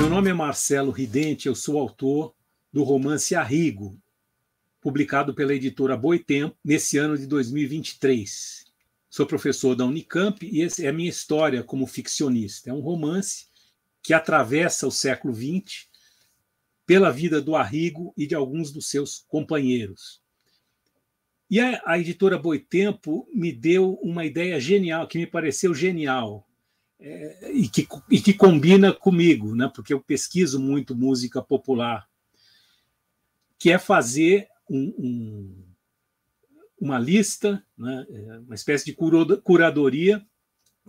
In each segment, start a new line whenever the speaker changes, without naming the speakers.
Meu nome é Marcelo Ridente, eu sou autor do romance Arrigo, publicado pela editora Boitempo nesse ano de 2023. Sou professor da Unicamp e essa é a minha história como ficcionista. É um romance que atravessa o século XX pela vida do Arrigo e de alguns dos seus companheiros. E a, a editora Boitempo me deu uma ideia genial, que me pareceu genial, é, e, que, e que combina comigo, né? porque eu pesquiso muito música popular, que é fazer um, um, uma lista, né? É, uma espécie de curadoria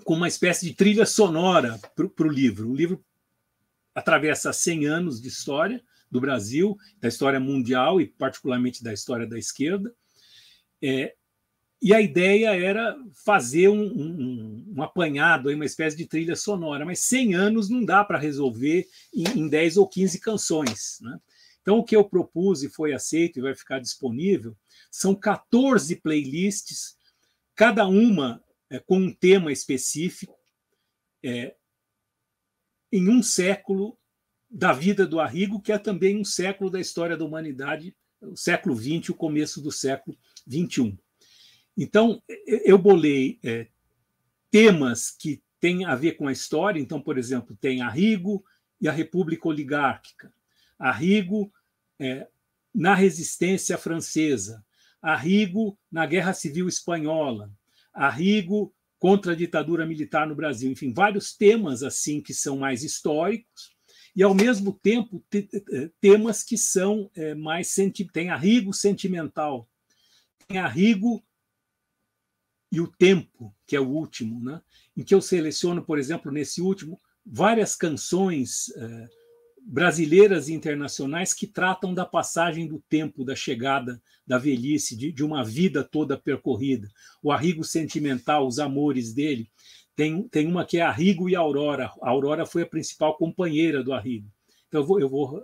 com uma espécie de trilha sonora para o livro. O livro atravessa 100 anos de história do Brasil, da história mundial e particularmente da história da esquerda, é, e a ideia era fazer um, um, um, apanhado, uma espécie de trilha sonora, mas 100 anos não dá para resolver em, em 10 ou 15 canções. Né? Então, o que eu propus e foi aceito e vai ficar disponível são 14 playlists, cada uma é, com um tema específico, é, em um século da vida do Arrigo, que é também um século da história da humanidade, o século XX, o começo do século XXI. Então, eu bolei é, temas que têm a ver com a história. Então, por exemplo, tem Arrigo e a República Oligárquica. Arrigo é, na Resistência Francesa. Arrigo na Guerra Civil Espanhola. Arrigo contra a ditadura militar no Brasil. Enfim, vários temas assim que são mais históricos e, ao mesmo tempo, te, temas que são é, mais... Senti tem Arrigo sentimental, tem Arrigo e o tempo, que é o último, né? em que eu seleciono, por exemplo, nesse último, várias canções eh, brasileiras e internacionais que tratam da passagem do tempo, da chegada, da velhice, de, de uma vida toda percorrida. O Arrigo Sentimental, os amores dele. Tem, tem uma que é Arrigo e Aurora. A Aurora foi a principal companheira do Arrigo. Então eu vou, eu vou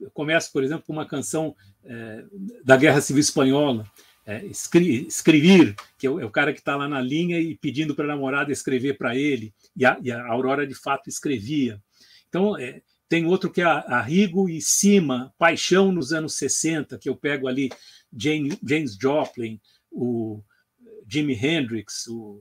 eu começo, por exemplo, com uma canção eh, da Guerra Civil Espanhola, é, escrever, que é o, é o cara que está lá na linha e pedindo para a namorada escrever para ele, e a, e a, Aurora de fato escrevia. Então, é, tem outro que é Arrigo e Cima, Paixão nos anos 60, que eu pego ali Jane, James Joplin, o Jimi Hendrix, o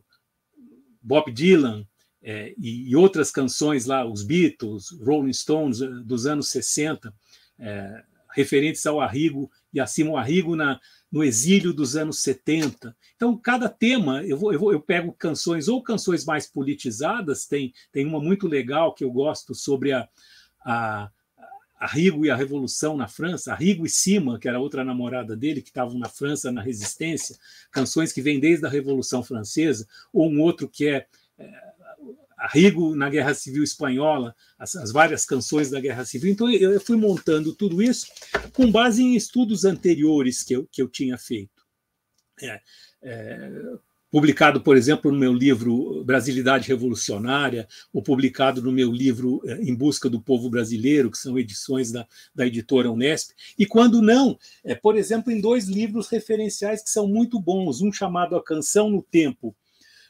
Bob Dylan é, e, e, outras canções lá, os Beatles, Rolling Stones eh, dos anos 60, é, referentes ao Arrigo e a Simon Arrigo na, no exílio dos anos 70. Então, cada tema, eu, vou, eu, vou, eu pego canções ou canções mais politizadas, tem, tem uma muito legal que eu gosto sobre a, a, a Rigo e a Revolução na França, a Rigo e Cima que era outra namorada dele, que estavam na França na Resistência, canções que vêm desde a Revolução Francesa, ou um outro que é, é na Guerra Civil Espanhola, as, as, várias canções da Guerra Civil. Então eu fui montando tudo isso com base em estudos anteriores que eu, que eu tinha feito. É, é, publicado, por exemplo, no meu livro Brasilidade Revolucionária, ou publicado no meu livro é, Em Busca do Povo Brasileiro, que são edições da, da editora Unesp, e quando não, é, por exemplo, em dois livros referenciais que são muito bons, um chamado A Canção no Tempo,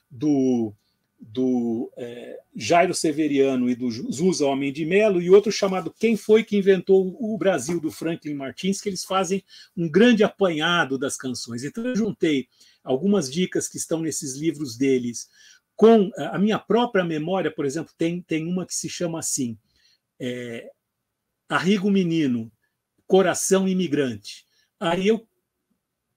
do do é, Jairo Severiano e do Zusa Homem de Melo, e outro chamado Quem Foi Que Inventou o Brasil, do Franklin Martins, que eles fazem um grande apanhado das canções. Então, eu juntei algumas dicas que estão nesses livros deles com é, a minha própria memória, por exemplo, tem, tem uma que se chama assim: é, Arrigo Menino, Coração Imigrante. Aí eu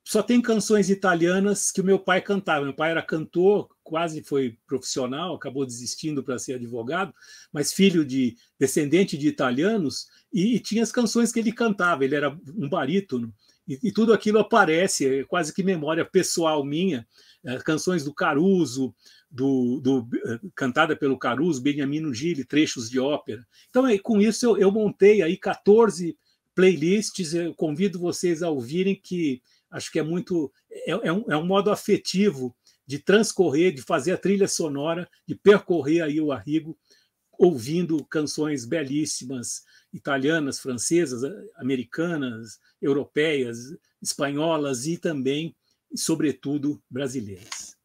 só tem canções italianas que o meu pai cantava. Meu pai era cantor, quase foi profissional, acabou desistindo para ser advogado, mas filho de descendente de italianos, e, e, tinha as canções que ele cantava, ele era um barítono, e, e tudo aquilo aparece, é quase que memória pessoal minha, é, canções do Caruso, do, do, eh, cantada pelo Caruso, Benjamino Gili, trechos de ópera. Então, com isso, eu, eu montei aí 14 playlists, eu convido vocês a ouvirem que acho que é muito é, é, um, é um modo afetivo de transcorrer, de fazer a trilha sonora, de percorrer aí o Arrigo ouvindo canções belíssimas italianas, francesas, americanas, europeias, espanholas e também, sobretudo, brasileiras.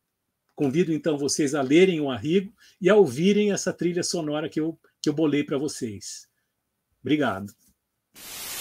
Convido então vocês a lerem o Arrigo e a ouvirem essa trilha sonora que eu, que eu bolei para vocês. Obrigado.